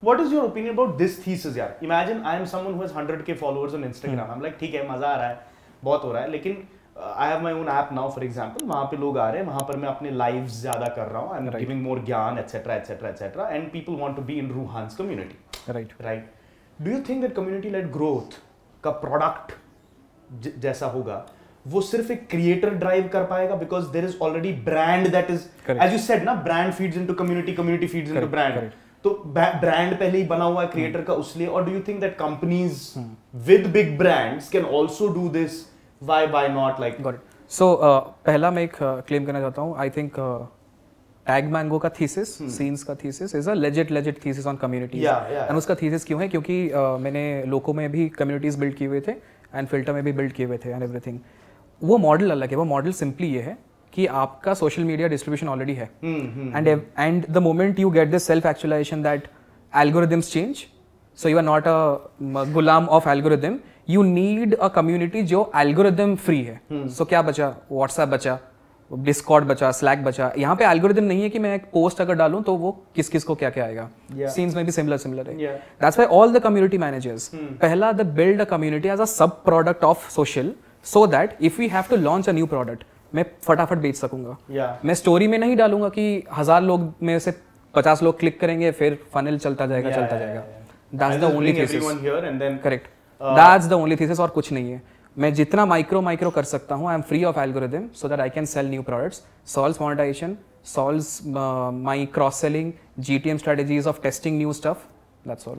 What is your opinion about this thesis यार? Imagine I am someone who has 100k followers on Instagram. Hmm. I'm like ठीक है मजा आ रहा है बहुत हो रहा है लेकिन I have my own app now, for example. वहाँ पे लोग आ रहे हैं वहाँ पर मैं अपने lives ज्यादा कर रहा हूँ I'm right. giving more ज्ञान etc., etc., etc. And people want to be in Ruhan's community. Right. Right. Do you think that community-led growth का प्रोडक्ट जैसा होगा वो सिर्फ एक क्रिएटर ड्राइव कर पाएगा because there is already brand that is as you said ना brand feeds into community community feeds into brand तो ब्रांड पहले ही बना हुआ है क्रिएटर hmm. का उसलिए और do you think that companies with big brands can also do this why buy not like got it so पहला मैं एक क्लेम uh, करना चाहता हूं आई थिंक एग मैंगो का थीसिस सीन्स hmm. का thesis is a legit legit thesis on community and उसका thesis क्यों है क्योंकि uh, मैंने लोको में भी कम्युनिटीज बिल्ड किए हुए थे एंड फिल्टर में भी बिल्ड किए हुए थे एंड एवरीथिंग वो मॉडल अलग है वो मॉडल सिंपली ये है कि आपका सोशल मीडिया डिस्ट्रीब्यूशन ऑलरेडी है and and the moment you get this self actualization that algorithms change so you are not a गुलाम of algorithm you need a community जो एल्गोरिदम फ्री है so हम्म. क्या बचा व्हाट्सएप बचा Discord बचा slack बचा यहाँ पे एल्गोरिदम नहीं है कि मैं एक पोस्ट अगर डालूं तो वो किस किस को क्या क्या आएगा सीन्स में भी सिमिलर सिमिलर है that's why all the community managers पहला the build a community as a sub product of social so that if you have to launch a new product मैं फटाफट बेच सकूंगा yeah. मैं स्टोरी में नहीं डालूंगा कि हजार लोग में से पचास लोग क्लिक करेंगे फिर फनल चलता जाएगा yeah, चलता जाएगा that's correct that's the only thesis और कुछ नहीं है मैं जितना माइक्रो माइक्रो कर सकता हूँ I am free of algorithm so that I can sell new products solve monetization solve my cross selling G T M strategies of testing new stuff that's all